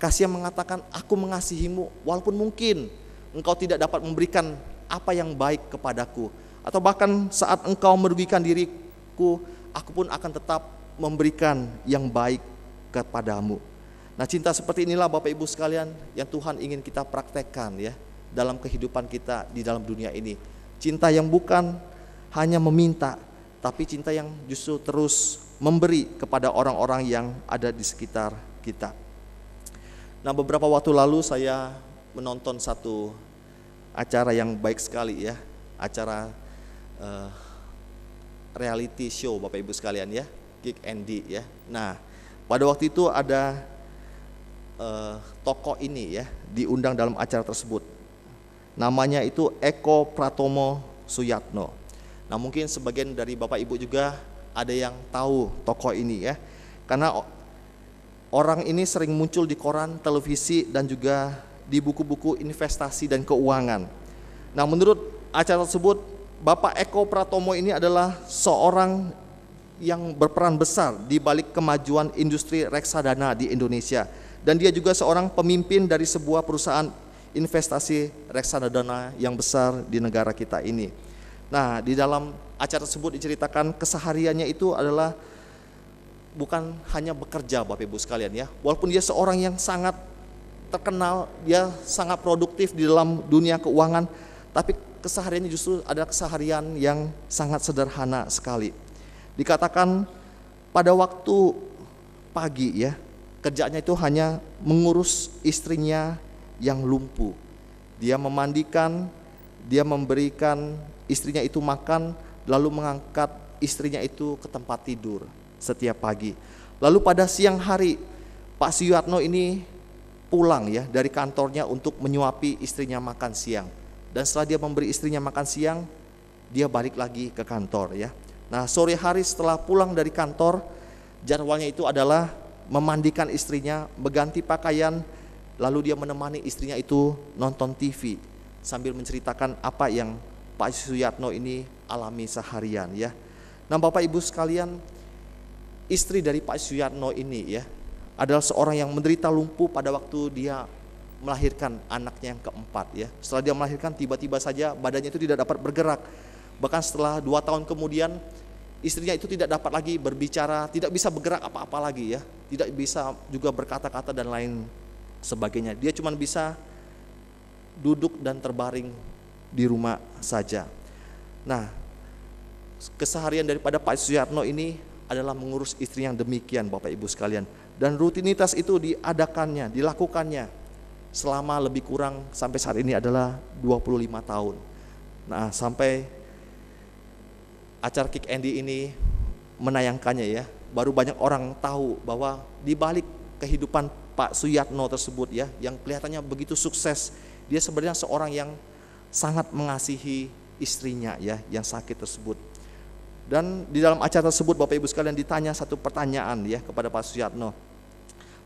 Kasih yang mengatakan, aku mengasihimu walaupun mungkin engkau tidak dapat memberikan apa yang baik kepadaku. Atau bahkan saat engkau merugikan diriku, aku pun akan tetap memberikan yang baik kepadamu. Nah cinta seperti inilah Bapak Ibu sekalian yang Tuhan ingin kita praktekkan ya dalam kehidupan kita di dalam dunia ini. Cinta yang bukan hanya meminta, tapi cinta yang justru terus memberi kepada orang-orang yang ada di sekitar kita. Nah, beberapa waktu lalu saya menonton satu acara yang baik sekali ya, acara uh, reality show Bapak Ibu sekalian ya, Kick Andy ya. Nah, pada waktu itu ada uh, tokoh ini ya diundang dalam acara tersebut. Namanya itu Eko Pratomo Suyatno. Nah mungkin sebagian dari bapak ibu juga ada yang tahu tokoh ini ya. Karena orang ini sering muncul di koran, televisi dan juga di buku-buku investasi dan keuangan. Nah menurut acara tersebut Bapak Eko Pratomo ini adalah seorang yang berperan besar di balik kemajuan industri reksadana di Indonesia dan dia juga seorang pemimpin dari sebuah perusahaan investasi reksadana yang besar di negara kita ini. Nah, di dalam acara tersebut diceritakan kesehariannya itu adalah bukan hanya bekerja Bapak Ibu sekalian ya. Walaupun dia seorang yang sangat terkenal, dia sangat produktif di dalam dunia keuangan, tapi kesehariannya justru adalah keseharian yang sangat sederhana sekali. Dikatakan pada waktu pagi ya, kerjanya itu hanya mengurus istrinya yang lumpuh. Dia memandikan, dia memberikan istrinya itu makan lalu mengangkat istrinya itu ke tempat tidur setiap pagi. Lalu pada siang hari Pak Suyatno ini pulang ya dari kantornya untuk menyuapi istrinya makan siang. Dan setelah dia memberi istrinya makan siang, dia balik lagi ke kantor ya. Nah, sore hari setelah pulang dari kantor, jadwalnya itu adalah memandikan istrinya, berganti pakaian, lalu dia menemani istrinya itu nonton TV sambil menceritakan apa yang Pak Suyatno ini alami seharian ya. Nah Bapak Ibu sekalian istri dari Pak Suyatno ini ya adalah seorang yang menderita lumpuh pada waktu dia melahirkan anaknya yang keempat ya. Setelah dia melahirkan tiba-tiba saja badannya itu tidak dapat bergerak. Bahkan setelah dua tahun kemudian istrinya itu tidak dapat lagi berbicara, tidak bisa bergerak apa-apa lagi ya, tidak bisa juga berkata-kata dan lain sebagainya. Dia cuma bisa duduk dan terbaring di rumah saja. Nah, keseharian daripada Pak Suyatno ini adalah mengurus istri yang demikian Bapak Ibu sekalian. Dan rutinitas itu diadakannya, dilakukannya selama lebih kurang sampai saat ini adalah 25 tahun. Nah, sampai acara Kick Andy ini menayangkannya ya, baru banyak orang tahu bahwa di balik kehidupan Pak Suyatno tersebut ya, yang kelihatannya begitu sukses, dia sebenarnya seorang yang sangat mengasihi istrinya ya yang sakit tersebut. Dan di dalam acara tersebut Bapak Ibu sekalian ditanya satu pertanyaan ya kepada Pak Suyatno.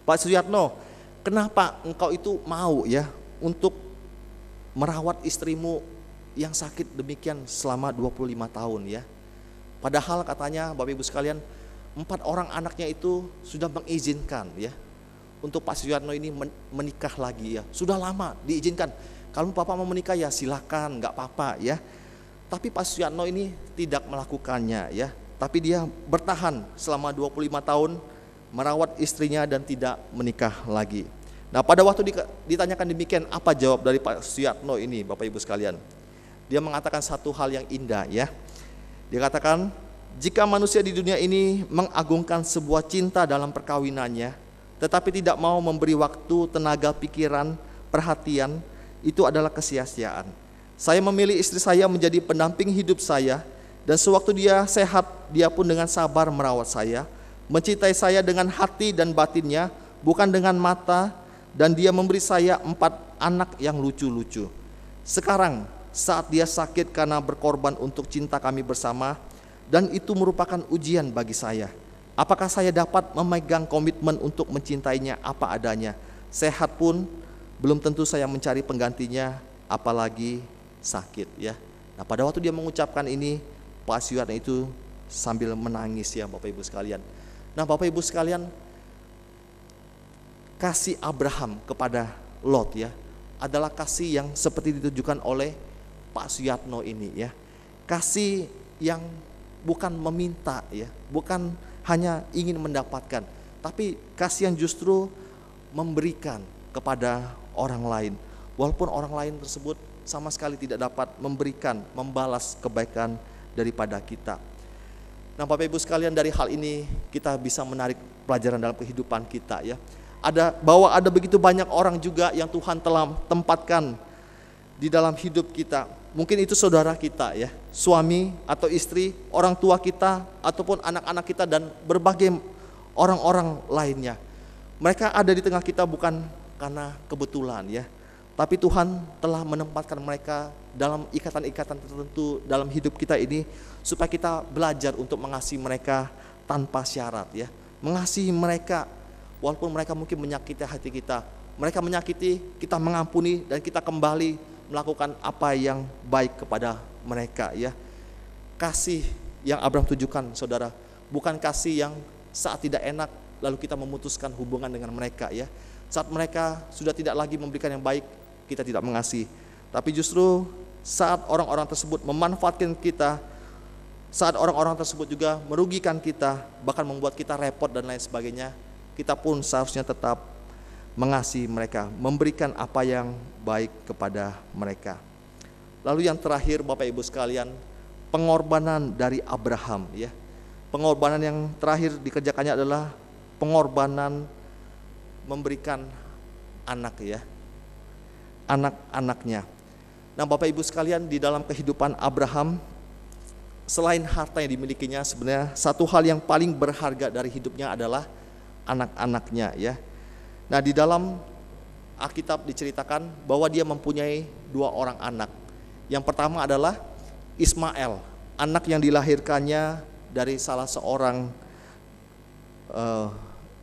Pak Suyatno, kenapa engkau itu mau ya untuk merawat istrimu yang sakit demikian selama 25 tahun ya. Padahal katanya Bapak Ibu sekalian, empat orang anaknya itu sudah mengizinkan ya untuk Pak Suyarno ini menikah lagi ya. Sudah lama diizinkan. Kalau Bapak mau menikah ya silakan, nggak apa-apa ya. Tapi Pak Suyarno ini tidak melakukannya ya. Tapi dia bertahan selama 25 tahun merawat istrinya dan tidak menikah lagi. Nah pada waktu ditanyakan demikian apa jawab dari Pak Suyatno ini Bapak Ibu sekalian Dia mengatakan satu hal yang indah ya Dia katakan jika manusia di dunia ini mengagungkan sebuah cinta dalam perkawinannya tetapi tidak mau memberi waktu, tenaga, pikiran, perhatian, itu adalah kesia-siaan. Saya memilih istri saya menjadi pendamping hidup saya, dan sewaktu dia sehat, dia pun dengan sabar merawat saya, mencintai saya dengan hati dan batinnya, bukan dengan mata, dan dia memberi saya empat anak yang lucu-lucu. Sekarang, saat dia sakit karena berkorban untuk cinta kami bersama, dan itu merupakan ujian bagi saya.' Apakah saya dapat memegang komitmen untuk mencintainya apa adanya? Sehat pun belum tentu saya mencari penggantinya, apalagi sakit ya. Nah, pada waktu dia mengucapkan ini, Pak pasiuan itu sambil menangis ya Bapak Ibu sekalian. Nah, Bapak Ibu sekalian, kasih Abraham kepada Lot ya adalah kasih yang seperti ditujukan oleh Pak Suyatno ini ya. Kasih yang bukan meminta ya, bukan hanya ingin mendapatkan, tapi kasihan justru memberikan kepada orang lain. Walaupun orang lain tersebut sama sekali tidak dapat memberikan, membalas kebaikan daripada kita. Nah, Bapak Ibu sekalian dari hal ini kita bisa menarik pelajaran dalam kehidupan kita ya. Ada bahwa ada begitu banyak orang juga yang Tuhan telah tempatkan di dalam hidup kita mungkin itu saudara kita ya, suami atau istri, orang tua kita ataupun anak-anak kita dan berbagai orang-orang lainnya. Mereka ada di tengah kita bukan karena kebetulan ya, tapi Tuhan telah menempatkan mereka dalam ikatan-ikatan tertentu dalam hidup kita ini supaya kita belajar untuk mengasihi mereka tanpa syarat ya. Mengasihi mereka walaupun mereka mungkin menyakiti hati kita. Mereka menyakiti, kita mengampuni dan kita kembali melakukan apa yang baik kepada mereka ya. Kasih yang Abraham tujukan saudara, bukan kasih yang saat tidak enak lalu kita memutuskan hubungan dengan mereka ya. Saat mereka sudah tidak lagi memberikan yang baik, kita tidak mengasihi. Tapi justru saat orang-orang tersebut memanfaatkan kita, saat orang-orang tersebut juga merugikan kita, bahkan membuat kita repot dan lain sebagainya, kita pun seharusnya tetap mengasihi mereka, memberikan apa yang baik kepada mereka. Lalu yang terakhir Bapak Ibu sekalian, pengorbanan dari Abraham ya. Pengorbanan yang terakhir dikerjakannya adalah pengorbanan memberikan anak ya. Anak-anaknya. Nah, Bapak Ibu sekalian di dalam kehidupan Abraham selain harta yang dimilikinya sebenarnya satu hal yang paling berharga dari hidupnya adalah anak-anaknya ya Nah, di dalam Alkitab diceritakan bahwa dia mempunyai dua orang anak. Yang pertama adalah Ismail, anak yang dilahirkannya dari salah seorang uh,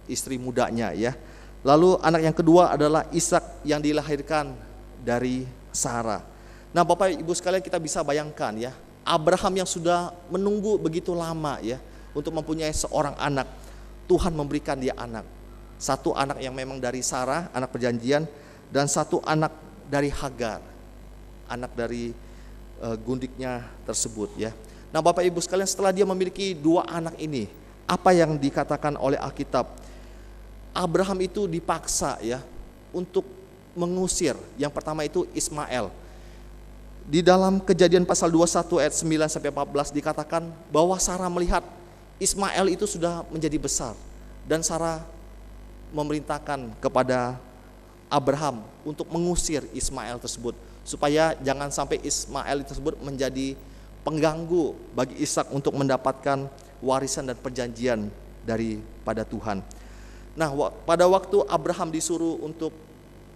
istri mudanya ya. Lalu anak yang kedua adalah Ishak yang dilahirkan dari Sarah. Nah, Bapak Ibu sekalian kita bisa bayangkan ya, Abraham yang sudah menunggu begitu lama ya untuk mempunyai seorang anak, Tuhan memberikan dia anak satu anak yang memang dari Sarah, anak perjanjian, dan satu anak dari Hagar, anak dari uh, gundiknya tersebut ya. Nah, Bapak Ibu sekalian, setelah dia memiliki dua anak ini, apa yang dikatakan oleh Alkitab? Abraham itu dipaksa ya untuk mengusir. Yang pertama itu Ismail. Di dalam Kejadian pasal 21 ayat 9 sampai 14 dikatakan bahwa Sarah melihat Ismail itu sudah menjadi besar dan Sarah memerintahkan kepada Abraham untuk mengusir Ismail tersebut supaya jangan sampai Ismail tersebut menjadi pengganggu bagi Ishak untuk mendapatkan warisan dan perjanjian daripada Tuhan. Nah, pada waktu Abraham disuruh untuk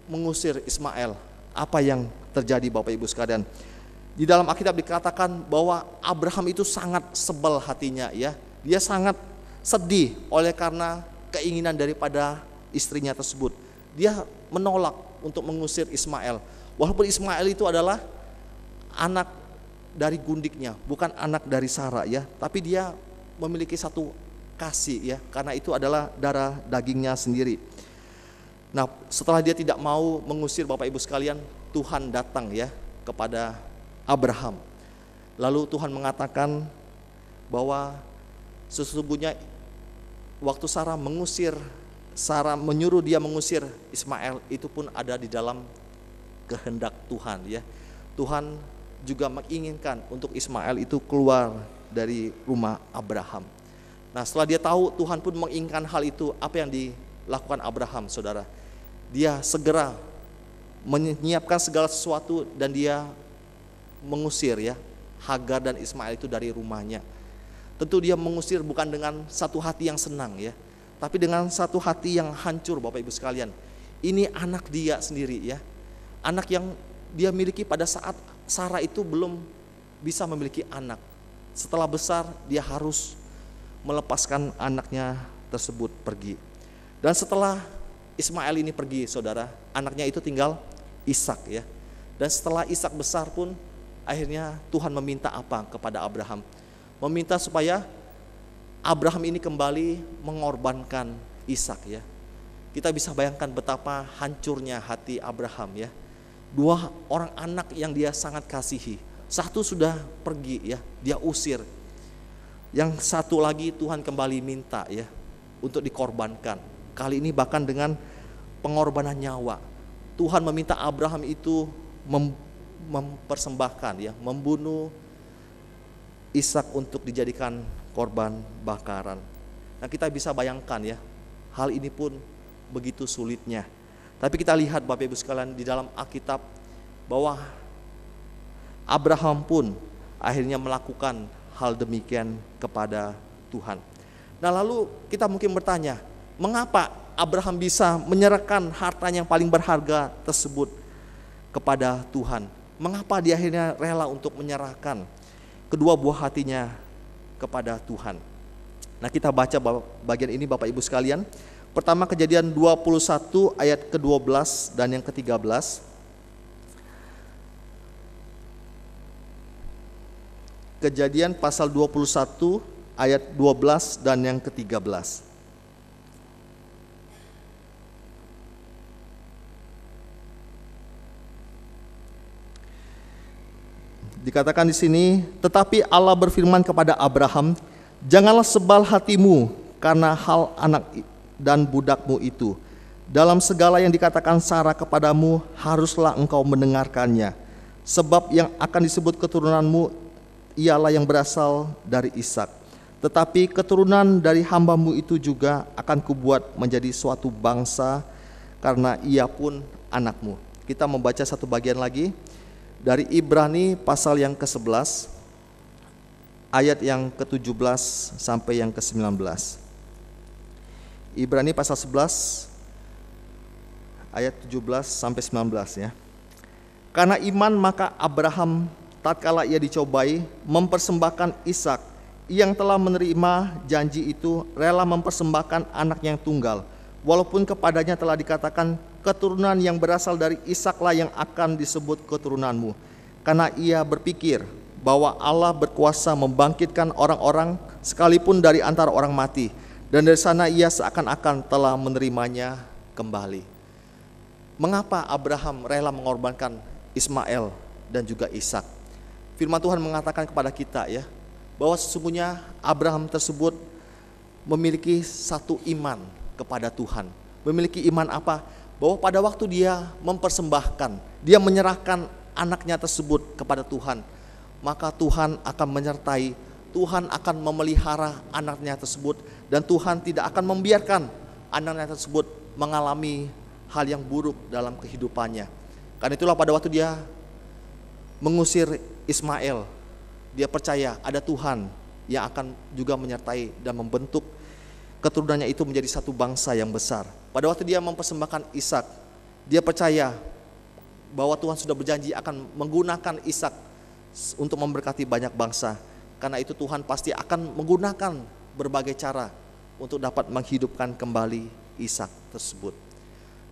mengusir Ismail, apa yang terjadi Bapak Ibu sekalian? Di dalam Alkitab dikatakan bahwa Abraham itu sangat sebel hatinya ya. Dia sangat sedih oleh karena keinginan daripada istrinya tersebut. Dia menolak untuk mengusir Ismail. Walaupun Ismail itu adalah anak dari gundiknya, bukan anak dari Sarah ya, tapi dia memiliki satu kasih ya, karena itu adalah darah dagingnya sendiri. Nah, setelah dia tidak mau mengusir Bapak Ibu sekalian, Tuhan datang ya kepada Abraham. Lalu Tuhan mengatakan bahwa sesungguhnya waktu Sarah mengusir Sarah menyuruh dia mengusir Ismail itu pun ada di dalam kehendak Tuhan ya. Tuhan juga menginginkan untuk Ismail itu keluar dari rumah Abraham. Nah, setelah dia tahu Tuhan pun menginginkan hal itu, apa yang dilakukan Abraham, Saudara? Dia segera menyiapkan segala sesuatu dan dia mengusir ya Hagar dan Ismail itu dari rumahnya. Tentu dia mengusir bukan dengan satu hati yang senang ya, tapi dengan satu hati yang hancur Bapak Ibu sekalian. Ini anak dia sendiri ya. Anak yang dia miliki pada saat Sarah itu belum bisa memiliki anak. Setelah besar dia harus melepaskan anaknya tersebut pergi. Dan setelah Ismail ini pergi, Saudara, anaknya itu tinggal Ishak ya. Dan setelah Ishak besar pun akhirnya Tuhan meminta apa kepada Abraham? Meminta supaya Abraham ini kembali mengorbankan Ishak ya. Kita bisa bayangkan betapa hancurnya hati Abraham ya. Dua orang anak yang dia sangat kasihi. Satu sudah pergi ya, dia usir. Yang satu lagi Tuhan kembali minta ya untuk dikorbankan. Kali ini bahkan dengan pengorbanan nyawa. Tuhan meminta Abraham itu mem mempersembahkan ya, membunuh Ishak untuk dijadikan korban bakaran. Nah, kita bisa bayangkan ya, hal ini pun begitu sulitnya. Tapi kita lihat Bapak Ibu sekalian di dalam Alkitab bahwa Abraham pun akhirnya melakukan hal demikian kepada Tuhan. Nah, lalu kita mungkin bertanya, mengapa Abraham bisa menyerahkan harta yang paling berharga tersebut kepada Tuhan? Mengapa dia akhirnya rela untuk menyerahkan kedua buah hatinya kepada Tuhan. Nah, kita baca bagian ini Bapak Ibu sekalian. Pertama Kejadian 21 ayat ke-12 dan yang ke-13. Kejadian pasal 21 ayat 12 dan yang ke-13. Dikatakan di sini, tetapi Allah berfirman kepada Abraham, "Janganlah sebal hatimu karena hal anak dan budakmu itu. Dalam segala yang dikatakan Sarah kepadamu, haruslah engkau mendengarkannya, sebab yang akan disebut keturunanmu ialah yang berasal dari Ishak. Tetapi keturunan dari hambamu itu juga akan kubuat menjadi suatu bangsa, karena ia pun anakmu." Kita membaca satu bagian lagi, dari Ibrani pasal yang ke-11 ayat yang ke-17 sampai yang ke-19. Ibrani pasal 11 ayat 17 sampai 19 ya. Karena iman maka Abraham tatkala ia dicobai mempersembahkan Ishak yang telah menerima janji itu rela mempersembahkan anak yang tunggal walaupun kepadanya telah dikatakan keturunan yang berasal dari Ishaklah yang akan disebut keturunanmu. Karena ia berpikir bahwa Allah berkuasa membangkitkan orang-orang sekalipun dari antara orang mati. Dan dari sana ia seakan-akan telah menerimanya kembali. Mengapa Abraham rela mengorbankan Ismail dan juga Ishak? Firman Tuhan mengatakan kepada kita ya, bahwa sesungguhnya Abraham tersebut memiliki satu iman kepada Tuhan. Memiliki iman apa? bahwa pada waktu dia mempersembahkan, dia menyerahkan anaknya tersebut kepada Tuhan, maka Tuhan akan menyertai, Tuhan akan memelihara anaknya tersebut dan Tuhan tidak akan membiarkan anaknya tersebut mengalami hal yang buruk dalam kehidupannya. Karena itulah pada waktu dia mengusir Ismail, dia percaya ada Tuhan yang akan juga menyertai dan membentuk keturunannya itu menjadi satu bangsa yang besar. Pada waktu dia mempersembahkan Ishak, dia percaya bahwa Tuhan sudah berjanji akan menggunakan Ishak untuk memberkati banyak bangsa. Karena itu Tuhan pasti akan menggunakan berbagai cara untuk dapat menghidupkan kembali Ishak tersebut.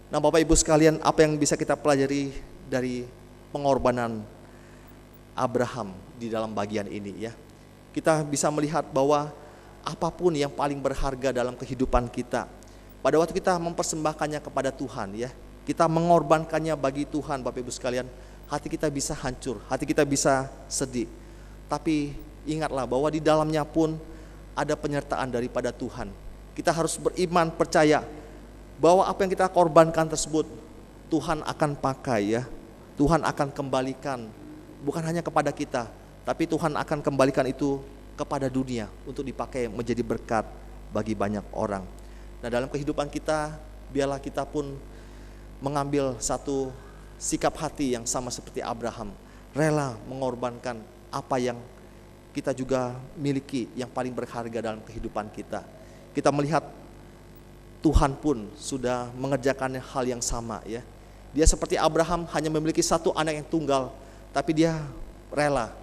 Nah, Bapak Ibu sekalian, apa yang bisa kita pelajari dari pengorbanan Abraham di dalam bagian ini ya. Kita bisa melihat bahwa apapun yang paling berharga dalam kehidupan kita pada waktu kita mempersembahkannya kepada Tuhan ya, kita mengorbankannya bagi Tuhan Bapak Ibu sekalian, hati kita bisa hancur, hati kita bisa sedih. Tapi ingatlah bahwa di dalamnya pun ada penyertaan daripada Tuhan. Kita harus beriman, percaya bahwa apa yang kita korbankan tersebut Tuhan akan pakai ya. Tuhan akan kembalikan bukan hanya kepada kita, tapi Tuhan akan kembalikan itu kepada dunia untuk dipakai menjadi berkat bagi banyak orang. Nah, dalam kehidupan kita, biarlah kita pun mengambil satu sikap hati yang sama seperti Abraham, rela mengorbankan apa yang kita juga miliki yang paling berharga dalam kehidupan kita. Kita melihat Tuhan pun sudah mengerjakan hal yang sama ya. Dia seperti Abraham hanya memiliki satu anak yang tunggal, tapi dia rela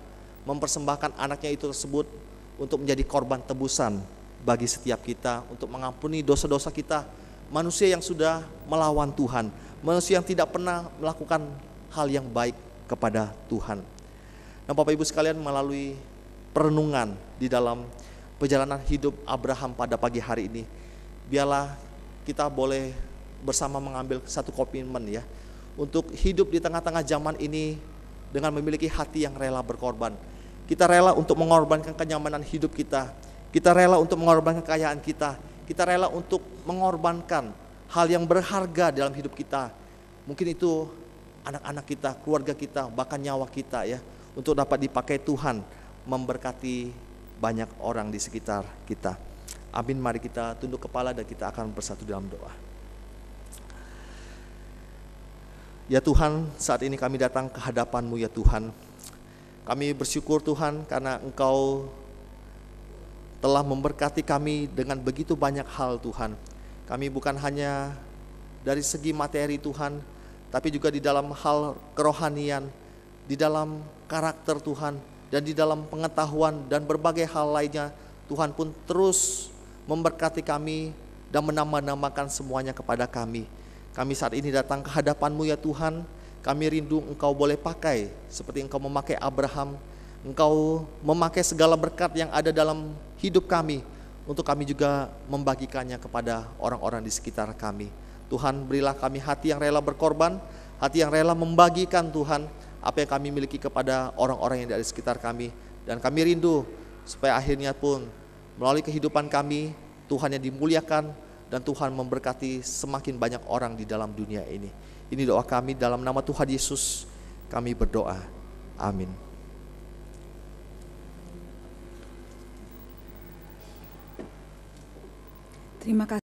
mempersembahkan anaknya itu tersebut untuk menjadi korban tebusan bagi setiap kita untuk mengampuni dosa-dosa kita. Manusia yang sudah melawan Tuhan, manusia yang tidak pernah melakukan hal yang baik kepada Tuhan. Nah, Bapak Ibu sekalian, melalui perenungan di dalam perjalanan hidup Abraham pada pagi hari ini, biarlah kita boleh bersama mengambil satu komitmen ya untuk hidup di tengah-tengah zaman ini dengan memiliki hati yang rela berkorban. Kita rela untuk mengorbankan kenyamanan hidup kita kita rela untuk mengorbankan kekayaan kita. Kita rela untuk mengorbankan hal yang berharga dalam hidup kita. Mungkin itu anak-anak kita, keluarga kita, bahkan nyawa kita ya, untuk dapat dipakai Tuhan memberkati banyak orang di sekitar kita. Amin, mari kita tunduk kepala dan kita akan bersatu dalam doa. Ya Tuhan, saat ini kami datang ke hadapan-Mu ya Tuhan. Kami bersyukur Tuhan karena Engkau telah memberkati kami dengan begitu banyak hal Tuhan. Kami bukan hanya dari segi materi Tuhan, tapi juga di dalam hal kerohanian, di dalam karakter Tuhan, dan di dalam pengetahuan dan berbagai hal lainnya, Tuhan pun terus memberkati kami dan menambah-namakan semuanya kepada kami. Kami saat ini datang ke hadapan-Mu ya Tuhan, kami rindu engkau boleh pakai seperti engkau memakai Abraham, engkau memakai segala berkat yang ada dalam hidup kami untuk kami juga membagikannya kepada orang-orang di sekitar kami. Tuhan berilah kami hati yang rela berkorban, hati yang rela membagikan Tuhan apa yang kami miliki kepada orang-orang yang ada di sekitar kami. Dan kami rindu supaya akhirnya pun melalui kehidupan kami Tuhan yang dimuliakan dan Tuhan memberkati semakin banyak orang di dalam dunia ini. Ini doa kami dalam nama Tuhan Yesus kami berdoa. Amin. Terima kasih.